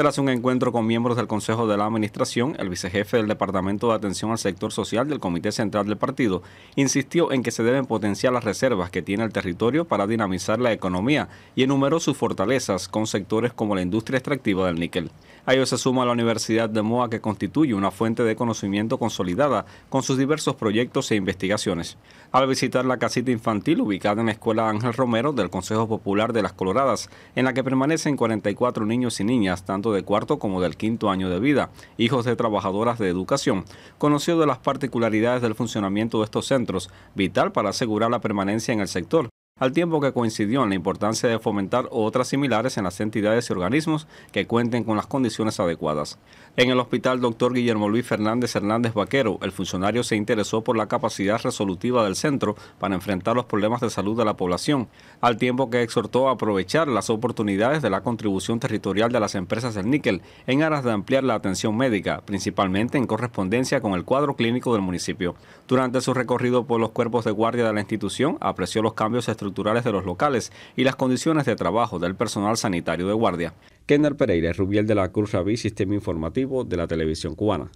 Tras un encuentro con miembros del Consejo de la Administración, el vicejefe del Departamento de Atención al Sector Social del Comité Central del Partido insistió en que se deben potenciar las reservas que tiene el territorio para dinamizar la economía y enumeró sus fortalezas con sectores como la industria extractiva del níquel. A ello se suma la Universidad de Moa que constituye una fuente de conocimiento consolidada con sus diversos proyectos e investigaciones. Al visitar la casita infantil ubicada en la Escuela Ángel Romero del Consejo Popular de las Coloradas, en la que permanecen 44 niños y niñas, tanto de cuarto como del quinto año de vida, hijos de trabajadoras de educación, conoció de las particularidades del funcionamiento de estos centros, vital para asegurar la permanencia en el sector al tiempo que coincidió en la importancia de fomentar otras similares en las entidades y organismos que cuenten con las condiciones adecuadas. En el hospital Dr. Guillermo Luis Fernández Hernández Vaquero, el funcionario se interesó por la capacidad resolutiva del centro para enfrentar los problemas de salud de la población, al tiempo que exhortó a aprovechar las oportunidades de la contribución territorial de las empresas del níquel en aras de ampliar la atención médica, principalmente en correspondencia con el cuadro clínico del municipio. Durante su recorrido por los cuerpos de guardia de la institución, apreció los cambios estructurales Culturales de los locales y las condiciones de trabajo del personal sanitario de guardia. Kenner Pereira, Rubiel de la Cruz Raví, Sistema Informativo de la Televisión Cubana.